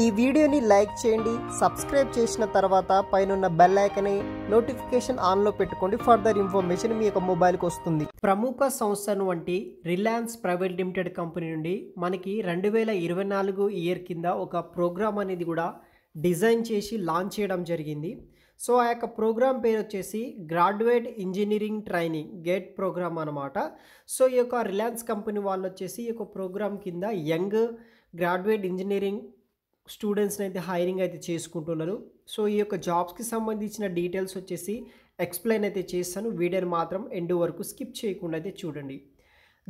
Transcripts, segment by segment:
ఈ వీడియోని లైక్ చేయండి సబ్స్క్రైబ్ చేసిన తర్వాత పైన బెల్ ఐకనే నోటిఫికేషన్ ఆన్లో పెట్టుకోండి ఫర్దర్ ఇన్ఫర్మేషన్ మీ యొక్క మొబైల్కి వస్తుంది ప్రముఖ సంస్థను వంటి రిలయన్స్ ప్రైవేట్ లిమిటెడ్ కంపెనీ నుండి మనకి రెండు వేల ఇరవై నాలుగు ఇయర్ కింద ఒక ప్రోగ్రామ్ అనేది కూడా డిజైన్ చేసి లాంచ్ చేయడం జరిగింది సో ఆ యొక్క ప్రోగ్రామ్ పేరు వచ్చేసి graduate engineering training gate program అనమాట సో ఈ యొక్క రిలయన్స్ కంపెనీ వాళ్ళు వచ్చేసి ఈ యొక్క ప్రోగ్రామ్ కింద యంగ్ గ్రాడ్యుయేట్ ఇంజనీరింగ్ స్టూడెంట్స్ని అయితే హైరింగ్ అయితే చేసుకుంటున్నారు సో ఈ యొక్క జాబ్స్కి సంబంధించిన డీటెయిల్స్ వచ్చేసి ఎక్స్ప్లెయిన్ అయితే చేస్తాను వీడియోని మాత్రం ఎండ్ వరకు స్కిప్ చేయకుండా అయితే చూడండి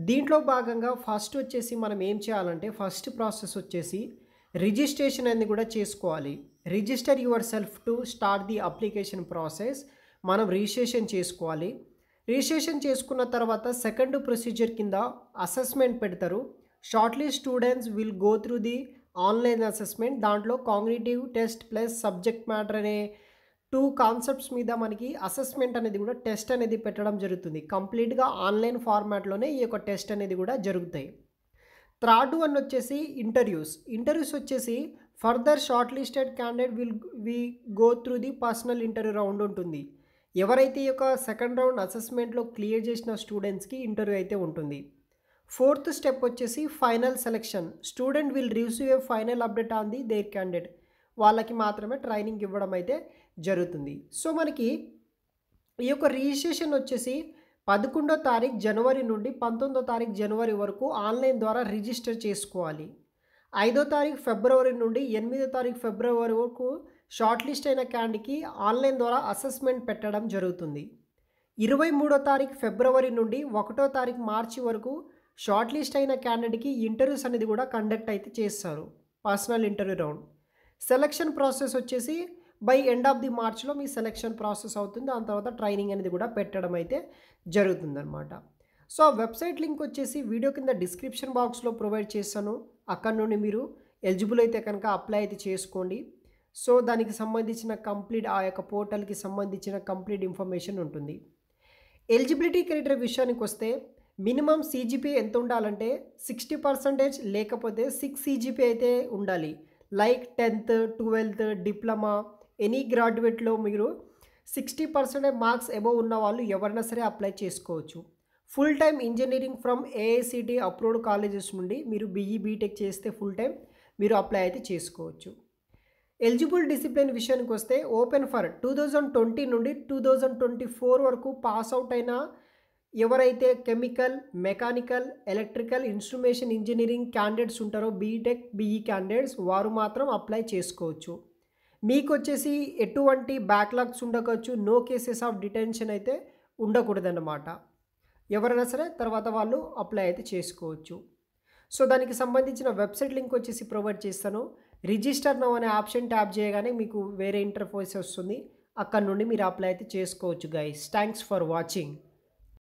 దీంట్లో భాగంగా ఫస్ట్ వచ్చేసి మనం ఏం చేయాలంటే ఫస్ట్ ప్రాసెస్ వచ్చేసి రిజిస్ట్రేషన్ అనేది కూడా చేసుకోవాలి register yourself to start the application process మనం రిజిస్ట్రేషన్ చేసుకోవాలి రిజిస్ట్రేషన్ చేసుకున్న తర్వాత సెకండ్ ప్రొసీజర్ కింద అసెస్మెంట్ పెడతారు shortly students will go through the online assessment దాంట్లో cognitive test plus subject matter అనే టూ కాన్సెప్ట్స్ మీద మనకి అసెస్మెంట్ అనేది కూడా టెస్ట్ అనేది పెట్టడం జరుగుతుంది కంప్లీట్గా ఆన్లైన్ ఫార్మాట్లోనే ఈ యొక్క టెస్ట్ అనేది కూడా జరుగుతాయి థర్డ్ వన్ వచ్చేసి ఇంటర్వ్యూస్ ఇంటర్వ్యూస్ వచ్చేసి further shortlisted candidate will we go through the personal interview round ఉంటుంది ఎవరైతే ఈ యొక్క సెకండ్ రౌండ్ అసెస్మెంట్లో క్లియర్ చేసిన స్టూడెంట్స్కి ఇంటర్వ్యూ అయితే ఉంటుంది ఫోర్త్ స్టెప్ వచ్చేసి final selection student will receive a final update on the their candidate వాళ్ళకి మాత్రమే ట్రైనింగ్ ఇవ్వడం అయితే జరుగుతుంది సో మనకి ఈ యొక్క రిజిస్ట్రేషన్ వచ్చేసి పదకొండో తారీఖు జనవరి నుండి పంతొమ్మిదో తారీఖు జనవరి వరకు ఆన్లైన్ ద్వారా రిజిస్టర్ చేసుకోవాలి ఐదో తారీఖు ఫిబ్రవరి నుండి ఎనిమిదో తారీఖు ఫిబ్రవరి వరకు షార్ట్ లిస్ట్ అయిన క్యాండికి ఆన్లైన్ ద్వారా అసెస్మెంట్ పెట్టడం జరుగుతుంది ఇరవై మూడో తారీఖు ఫిబ్రవరి నుండి ఒకటో తారీఖు మార్చి వరకు షార్ట్ లిస్ట్ అయిన క్యాండిడేట్కి ఇంటర్వ్యూస్ అనేది కూడా కండక్ట్ అయితే చేస్తారు personal interview round selection process వచ్చేసి బై ఎండ్ ఆఫ్ ది మార్చ్లో మీ సెలక్షన్ ప్రాసెస్ అవుతుంది దాని తర్వాత ట్రైనింగ్ అనేది కూడా పెట్టడం అయితే జరుగుతుందనమాట సో ఆ వెబ్సైట్ లింక్ వచ్చేసి వీడియో కింద డిస్క్రిప్షన్ బాక్స్లో ప్రొవైడ్ చేస్తాను అక్కడ నుండి మీరు ఎలిజిబుల్ అయితే కనుక అప్లై అయితే చేసుకోండి సో దానికి సంబంధించిన కంప్లీట్ ఆ యొక్క పోర్టల్కి సంబంధించిన కంప్లీట్ ఇన్ఫర్మేషన్ ఉంటుంది ఎలిజిబిలిటీ క్రైటీరియా విషయానికి వస్తే మినిమం సీజీపీ ఎంత ఉండాలంటే సిక్స్టీ పర్సంటేజ్ లేకపోతే సిక్స్ సీజీపీ అయితే ఉండాలి like tenth twelfth diploma any గ్రాడ్యుయేట్లో మీరు సిక్స్టీ పర్సెంటేజ్ మార్క్స్ ఎబో ఉన్న వాళ్ళు ఎవరైనా సరే అప్లై చేసుకోవచ్చు full time engineering from AICTE approved colleges నుండి మీరు బీఈ బీటెక్ e, చేస్తే ఫుల్ టైం మీరు అప్లై అయితే చేసుకోవచ్చు ఎలిజిబుల్ డిసిప్లిన్ విషయానికి వస్తే open for two thousand twenty నుండి టూ థౌజండ్ ట్వంటీ ఫోర్ వరకు పాస్ అవుట్ అయిన ఎవరైతే chemical mechanical electrical instrumentation engineering candidates ఉంటారో బీటెక్ బీఈ క్యాండిడేట్స్ వారు మాత్రం అప్లై చేసుకోవచ్చు మీకు వచ్చేసి ఎటువంటి బ్యాక్లాగ్స్ ఉండకవచ్చు నో కేసెస్ ఆఫ్ డిటెన్షన్ అయితే ఉండకూడదన్నమాట ఎవరైనా సరే తర్వాత వాళ్ళు అప్లై అయితే చేసుకోవచ్చు సో దానికి సంబంధించిన వెబ్సైట్ లింక్ వచ్చేసి ప్రొవైడ్ చేస్తాను రిజిస్టర్ నౌ అనే ఆప్షన్ ట్యాప్ చేయగానే మీకు వేరే ఇంటర్ఫోర్స్ వస్తుంది అక్కడ నుండి మీరు అప్లై అయితే చేసుకోవచ్చు గైస్ థ్యాంక్స్ ఫర్ వాచింగ్